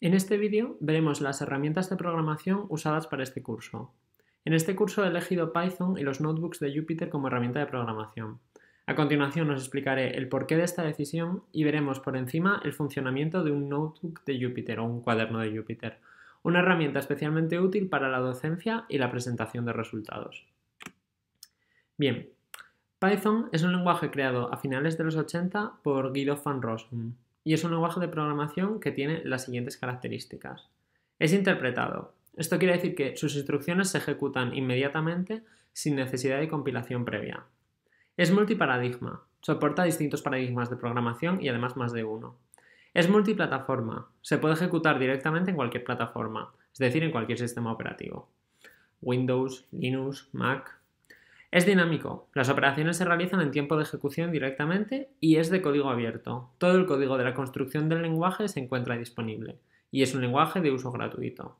En este vídeo veremos las herramientas de programación usadas para este curso. En este curso he elegido Python y los notebooks de Jupyter como herramienta de programación. A continuación os explicaré el porqué de esta decisión y veremos por encima el funcionamiento de un notebook de Jupyter o un cuaderno de Jupyter, una herramienta especialmente útil para la docencia y la presentación de resultados. Bien, Python es un lenguaje creado a finales de los 80 por Guido van Rossum y es un lenguaje de programación que tiene las siguientes características. Es interpretado. Esto quiere decir que sus instrucciones se ejecutan inmediatamente sin necesidad de compilación previa. Es multiparadigma. Soporta distintos paradigmas de programación y además más de uno. Es multiplataforma. Se puede ejecutar directamente en cualquier plataforma, es decir, en cualquier sistema operativo. Windows, Linux, Mac, es dinámico. Las operaciones se realizan en tiempo de ejecución directamente y es de código abierto. Todo el código de la construcción del lenguaje se encuentra disponible y es un lenguaje de uso gratuito.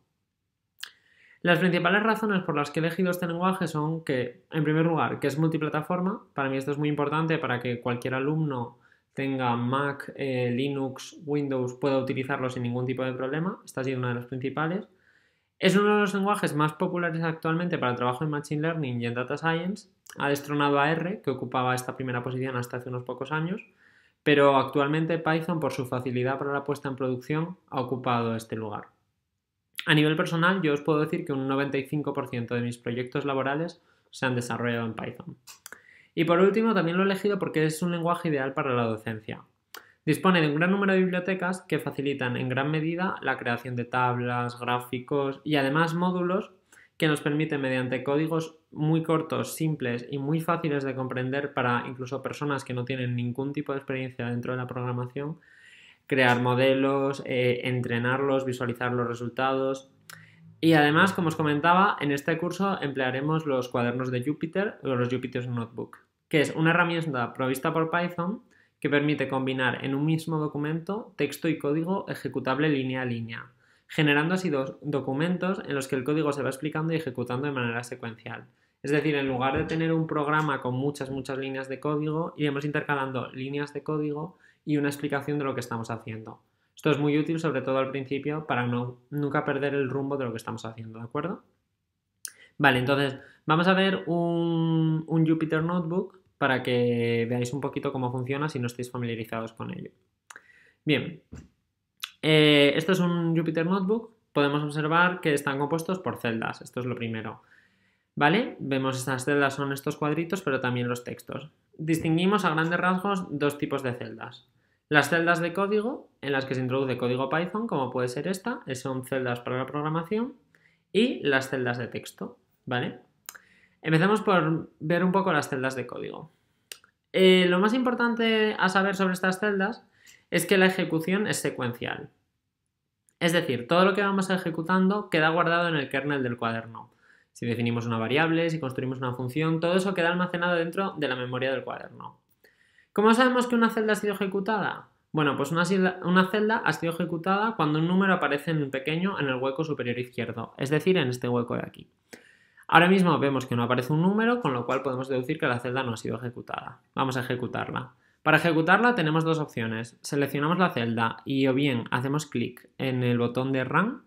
Las principales razones por las que he elegido este lenguaje son que, en primer lugar, que es multiplataforma. Para mí esto es muy importante para que cualquier alumno tenga Mac, eh, Linux, Windows, pueda utilizarlo sin ningún tipo de problema. Esta ha sido una de las principales. Es uno de los lenguajes más populares actualmente para el trabajo en Machine Learning y en Data Science. Ha destronado a R, que ocupaba esta primera posición hasta hace unos pocos años, pero actualmente Python, por su facilidad para la puesta en producción, ha ocupado este lugar. A nivel personal, yo os puedo decir que un 95% de mis proyectos laborales se han desarrollado en Python. Y por último, también lo he elegido porque es un lenguaje ideal para la docencia. Dispone de un gran número de bibliotecas que facilitan en gran medida la creación de tablas, gráficos y además módulos que nos permiten mediante códigos muy cortos, simples y muy fáciles de comprender para incluso personas que no tienen ningún tipo de experiencia dentro de la programación, crear modelos, eh, entrenarlos, visualizar los resultados. Y además, como os comentaba, en este curso emplearemos los cuadernos de Jupyter o los Jupyter Notebook, que es una herramienta provista por Python que permite combinar en un mismo documento texto y código ejecutable línea a línea, generando así dos documentos en los que el código se va explicando y ejecutando de manera secuencial. Es decir, en lugar de tener un programa con muchas, muchas líneas de código, iremos intercalando líneas de código y una explicación de lo que estamos haciendo. Esto es muy útil, sobre todo al principio, para no, nunca perder el rumbo de lo que estamos haciendo, ¿de acuerdo? Vale, entonces vamos a ver un, un Jupyter Notebook para que veáis un poquito cómo funciona si no estáis familiarizados con ello. Bien, eh, esto es un Jupyter Notebook. Podemos observar que están compuestos por celdas, esto es lo primero. ¿Vale? Vemos estas celdas son estos cuadritos, pero también los textos. Distinguimos a grandes rasgos dos tipos de celdas. Las celdas de código, en las que se introduce código Python, como puede ser esta, son celdas para la programación, y las celdas de texto, ¿vale? Empecemos por ver un poco las celdas de código. Eh, lo más importante a saber sobre estas celdas es que la ejecución es secuencial. Es decir, todo lo que vamos ejecutando queda guardado en el kernel del cuaderno. Si definimos una variable, si construimos una función, todo eso queda almacenado dentro de la memoria del cuaderno. ¿Cómo sabemos que una celda ha sido ejecutada? Bueno, pues una, una celda ha sido ejecutada cuando un número aparece en pequeño en el hueco superior izquierdo, es decir, en este hueco de aquí. Ahora mismo vemos que no aparece un número, con lo cual podemos deducir que la celda no ha sido ejecutada. Vamos a ejecutarla. Para ejecutarla tenemos dos opciones. Seleccionamos la celda y o bien hacemos clic en el botón de Run,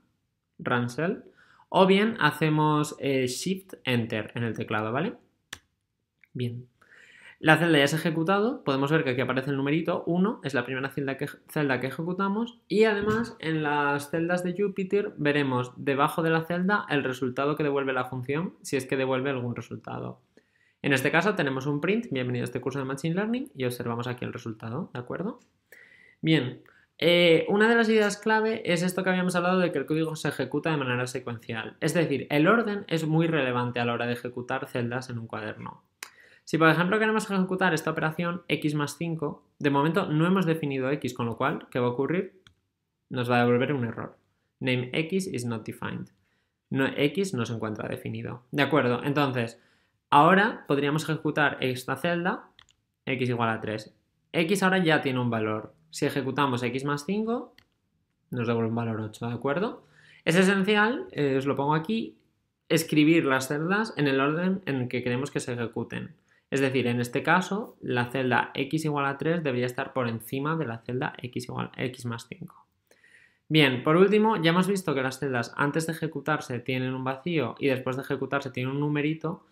Run Cell, o bien hacemos eh, Shift Enter en el teclado, ¿vale? Bien. La celda ya se ha ejecutado, podemos ver que aquí aparece el numerito 1, es la primera celda que, celda que ejecutamos y además en las celdas de Jupyter veremos debajo de la celda el resultado que devuelve la función, si es que devuelve algún resultado. En este caso tenemos un print, bienvenido a este curso de Machine Learning y observamos aquí el resultado, ¿de acuerdo? Bien, eh, una de las ideas clave es esto que habíamos hablado de que el código se ejecuta de manera secuencial. Es decir, el orden es muy relevante a la hora de ejecutar celdas en un cuaderno. Si por ejemplo queremos ejecutar esta operación x más 5, de momento no hemos definido x, con lo cual, ¿qué va a ocurrir? Nos va a devolver un error. Name x is not defined. No, x no se encuentra definido. De acuerdo, entonces, ahora podríamos ejecutar esta celda, x igual a 3. x ahora ya tiene un valor. Si ejecutamos x más 5, nos devuelve un valor 8, ¿de acuerdo? Es esencial, eh, os lo pongo aquí, escribir las celdas en el orden en que queremos que se ejecuten. Es decir, en este caso, la celda x igual a 3 debería estar por encima de la celda x, igual, x más 5. Bien, por último, ya hemos visto que las celdas antes de ejecutarse tienen un vacío y después de ejecutarse tienen un numerito,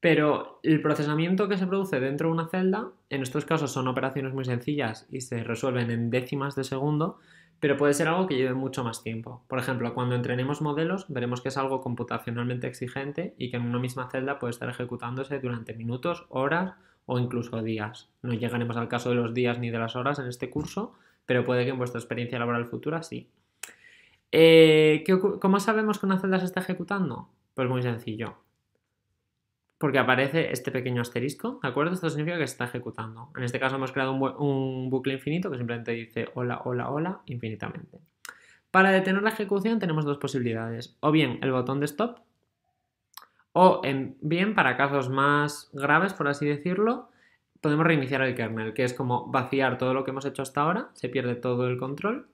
pero el procesamiento que se produce dentro de una celda, en estos casos son operaciones muy sencillas y se resuelven en décimas de segundo, pero puede ser algo que lleve mucho más tiempo. Por ejemplo, cuando entrenemos modelos, veremos que es algo computacionalmente exigente y que en una misma celda puede estar ejecutándose durante minutos, horas o incluso días. No llegaremos al caso de los días ni de las horas en este curso, pero puede que en vuestra experiencia laboral futura sí. Eh, ¿Cómo sabemos que una celda se está ejecutando? Pues muy sencillo porque aparece este pequeño asterisco, ¿de acuerdo? Esto significa que se está ejecutando. En este caso hemos creado un, bucle infinito que simplemente dice hola, hola, hola infinitamente. Para detener la ejecución tenemos dos posibilidades, o bien el botón de stop, o bien para casos más graves, por así decirlo, podemos reiniciar el kernel, que es como vaciar todo lo que hemos hecho hasta ahora, se pierde todo el control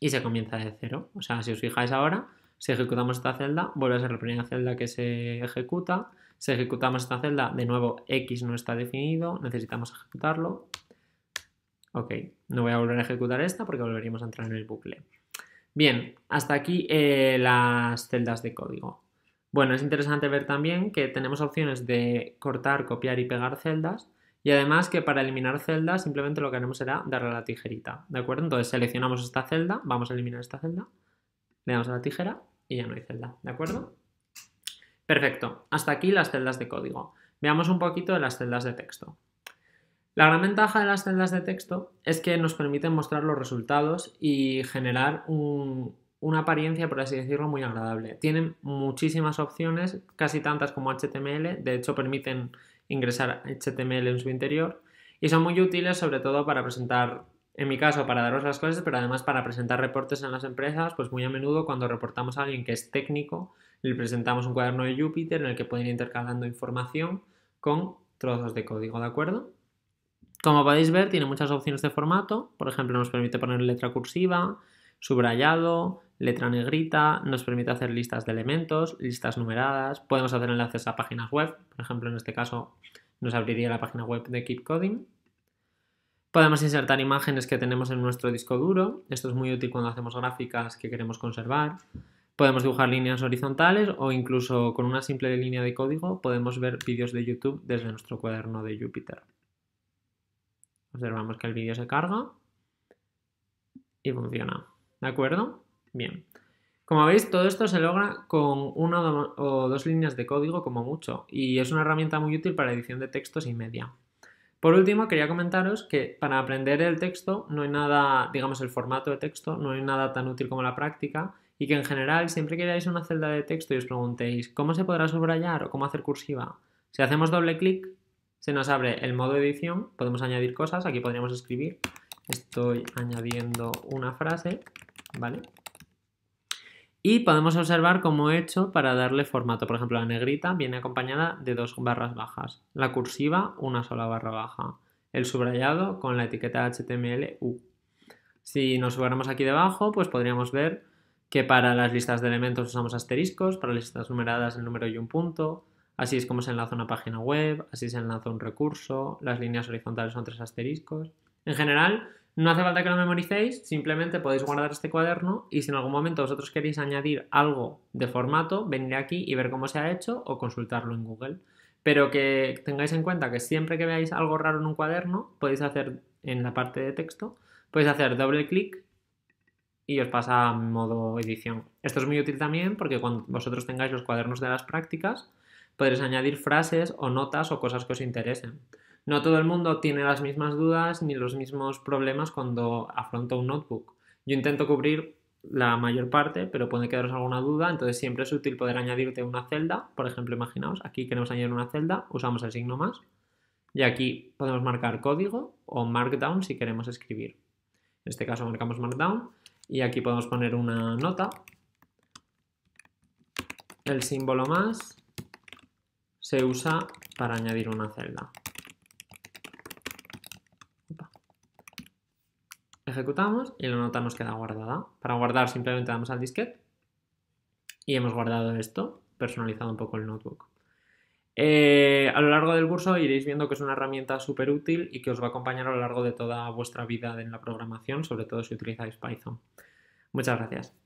y se comienza de cero. O sea, si os fijáis ahora, si ejecutamos esta celda, vuelve a ser la primera celda que se ejecuta, si ejecutamos esta celda, de nuevo x no está definido, necesitamos ejecutarlo. Ok, no voy a volver a ejecutar esta porque volveríamos a entrar en el bucle. Bien, hasta aquí eh, las celdas de código. Bueno, es interesante ver también que tenemos opciones de cortar, copiar y pegar celdas y además que para eliminar celdas simplemente lo que haremos será darle a la tijerita, ¿de acuerdo? Entonces seleccionamos esta celda, vamos a eliminar esta celda, le damos a la tijera y ya no hay celda, ¿de acuerdo? Perfecto, hasta aquí las celdas de código. Veamos un poquito de las celdas de texto. La gran ventaja de las celdas de texto es que nos permiten mostrar los resultados y generar una apariencia, por así decirlo, muy agradable. Tienen muchísimas opciones, casi tantas como HTML, de hecho permiten ingresar HTML en su interior y son muy útiles sobre todo para presentar en mi caso, para daros las clases, pero además para presentar reportes en las empresas, pues muy a menudo cuando reportamos a alguien que es técnico, le presentamos un cuaderno de Jupyter en el que pueden ir intercalando información con trozos de código, ¿de acuerdo? Como podéis ver, tiene muchas opciones de formato. Por ejemplo, nos permite poner letra cursiva, subrayado, letra negrita, nos permite hacer listas de elementos, listas numeradas, podemos hacer enlaces a páginas web. Por ejemplo, en este caso nos abriría la página web de Keep Coding. Podemos insertar imágenes que tenemos en nuestro disco duro. Esto es muy útil cuando hacemos gráficas que queremos conservar. Podemos dibujar líneas horizontales o incluso con una simple línea de código podemos ver vídeos de YouTube desde nuestro cuaderno de Jupyter. Observamos que el vídeo se carga y funciona. ¿De acuerdo? Bien. Como veis, todo esto se logra con una o dos líneas de código como mucho y es una herramienta muy útil para edición de textos y media. Por último, quería comentaros que para aprender el texto no hay nada, digamos el formato de texto, no hay nada tan útil como la práctica y que en general siempre que veáis una celda de texto y os preguntéis cómo se podrá subrayar o cómo hacer cursiva, si hacemos doble clic se nos abre el modo edición, podemos añadir cosas, aquí podríamos escribir, estoy añadiendo una frase, ¿vale? Y podemos observar cómo he hecho para darle formato. Por ejemplo, la negrita viene acompañada de dos barras bajas. La cursiva, una sola barra baja. El subrayado con la etiqueta HTML U. Si nos fuéramos aquí debajo, pues podríamos ver que para las listas de elementos usamos asteriscos, para listas numeradas el número y un punto, así es como se enlaza una página web, así se enlaza un recurso, las líneas horizontales son tres asteriscos. En general, no hace falta que lo memoricéis, simplemente podéis guardar este cuaderno y si en algún momento vosotros queréis añadir algo de formato, venir aquí y ver cómo se ha hecho o consultarlo en Google. Pero que tengáis en cuenta que siempre que veáis algo raro en un cuaderno, podéis hacer en la parte de texto, podéis hacer doble clic y os pasa a modo edición. Esto es muy útil también porque cuando vosotros tengáis los cuadernos de las prácticas, podréis añadir frases o notas o cosas que os interesen. No todo el mundo tiene las mismas dudas ni los mismos problemas cuando afronta un notebook. Yo intento cubrir la mayor parte, pero puede quedaros alguna duda, entonces siempre es útil poder añadirte una celda. Por ejemplo, imaginaos, aquí queremos añadir una celda, usamos el signo más y aquí podemos marcar código o markdown si queremos escribir. En este caso marcamos markdown y aquí podemos poner una nota, el símbolo más se usa para añadir una celda. ejecutamos y la nota nos queda guardada. Para guardar simplemente damos al disquete y hemos guardado esto, personalizado un poco el notebook. Eh, a lo largo del curso iréis viendo que es una herramienta súper útil y que os va a acompañar a lo largo de toda vuestra vida en la programación, sobre todo si utilizáis Python. Muchas gracias.